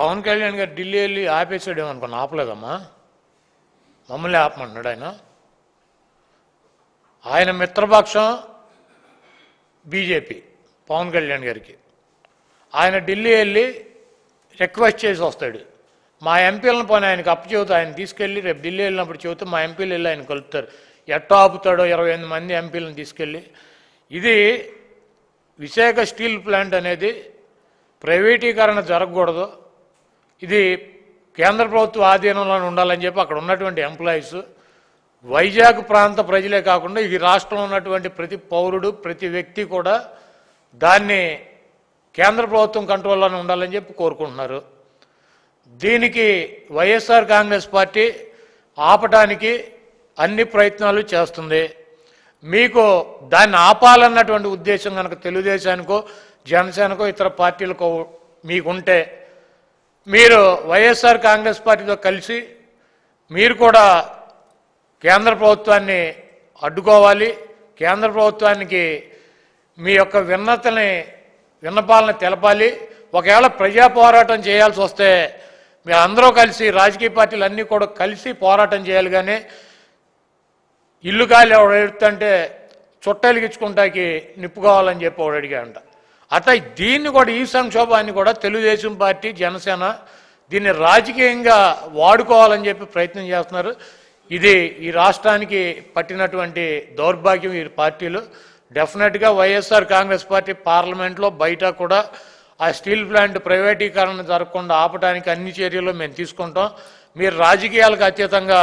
పవన్ కళ్యాణ్ గారు ఢిల్లీ వెళ్ళి ఆపేసాడు అనుకున్నా ఆపలేదమ్మా మమ్మల్ని ఆపమన్నాడు ఆయన ఆయన మిత్రపక్షం బీజేపీ పవన్ కళ్యాణ్ గారికి ఆయన ఢిల్లీ వెళ్ళి రిక్వెస్ట్ చేసి వస్తాడు మా ఎంపీలను పోనీ ఆయనకు అప్పచెబుతా ఆయన తీసుకెళ్ళి రేపు ఢిల్లీ వెళ్ళినప్పుడు చెబుతూ మా ఎంపీలు వెళ్ళి ఆయన కలుపుతారు ఎట్ట ఆపుతాడో ఇరవై ఎనిమిది మంది ఎంపీలను తీసుకెళ్ళి ఇది విశాఖ స్టీల్ ప్లాంట్ అనేది ప్రైవేటీకరణ జరగకూడదు ఇది కేంద్ర ప్రభుత్వ ఆధీనంలోనే ఉండాలని చెప్పి అక్కడ ఉన్నటువంటి ఎంప్లాయీస్ వైజాగ్ ప్రాంత ప్రజలే కాకుండా ఈ రాష్ట్రంలో ఉన్నటువంటి ప్రతి పౌరుడు ప్రతి వ్యక్తి కూడా దాన్ని కేంద్ర ప్రభుత్వం కంట్రోల్లోనే ఉండాలని చెప్పి కోరుకుంటున్నారు దీనికి వైఎస్ఆర్ కాంగ్రెస్ పార్టీ ఆపటానికి అన్ని ప్రయత్నాలు చేస్తుంది మీకు దాన్ని ఆపాలన్నటువంటి ఉద్దేశం కనుక తెలుగుదేశానికో జనసేనకో ఇతర పార్టీలకో మీకుంటే మీరు వైఎస్ఆర్ కాంగ్రెస్ పార్టీతో కలిసి మీరు కూడా కేంద్ర ప్రభుత్వాన్ని అడ్డుకోవాలి కేంద్ర ప్రభుత్వానికి మీ యొక్క విన్నతని విన్నపాలని తెలపాలి ఒకవేళ ప్రజా పోరాటం చేయాల్సి వస్తే అందరూ కలిసి రాజకీయ పార్టీలు అన్నీ కూడా కలిసి పోరాటం చేయాలి కానీ ఇల్లు కాలి ఎవడు చుట్టాలు ఇచ్చుకుంటాకి నిప్పుకోవాలని చెప్పి ఎవడు అడిగా అంట అత దీన్ని కూడా ఈ సంక్షోభాన్ని కూడా తెలుగుదేశం పార్టీ జనసేన దీన్ని రాజకీయంగా వాడుకోవాలని చెప్పి ప్రయత్నం చేస్తున్నారు ఇది ఈ రాష్ట్రానికి పట్టినటువంటి దౌర్భాగ్యం ఈ పార్టీలు డెఫినెట్గా వైఎస్ఆర్ కాంగ్రెస్ పార్టీ పార్లమెంట్లో బయట కూడా ఆ స్టీల్ ప్లాంట్ ప్రైవేటీకరణ జరగకుండా ఆపడానికి అన్ని చర్యలు మేము తీసుకుంటాం మీరు రాజకీయాలకు అత్యతంగా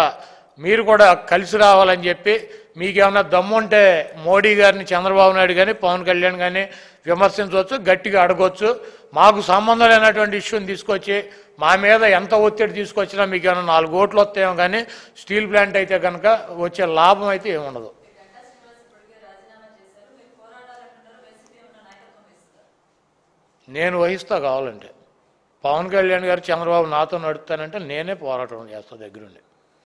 మీరు కూడా కలిసి రావాలని చెప్పి మీకేమన్నా దమ్ముంటే మోడీ గారిని చంద్రబాబు నాయుడు కానీ పవన్ కళ్యాణ్ కానీ విమర్శించవచ్చు గట్టిగా అడగవచ్చు మాకు సంబంధం లేనటువంటి ఇష్యూని తీసుకొచ్చి మా మీద ఎంత ఒత్తిడి తీసుకొచ్చినా మీకు ఏమైనా నాలుగు ఓట్లు వస్తాయేమో కానీ స్టీల్ ప్లాంట్ అయితే కనుక వచ్చే లాభం అయితే ఏముండదు నేను వహిస్తా కావాలంటే పవన్ కళ్యాణ్ గారు చంద్రబాబు నాతో నడుపుతానంటే నేనే పోరాటం చేస్తా దగ్గరుండి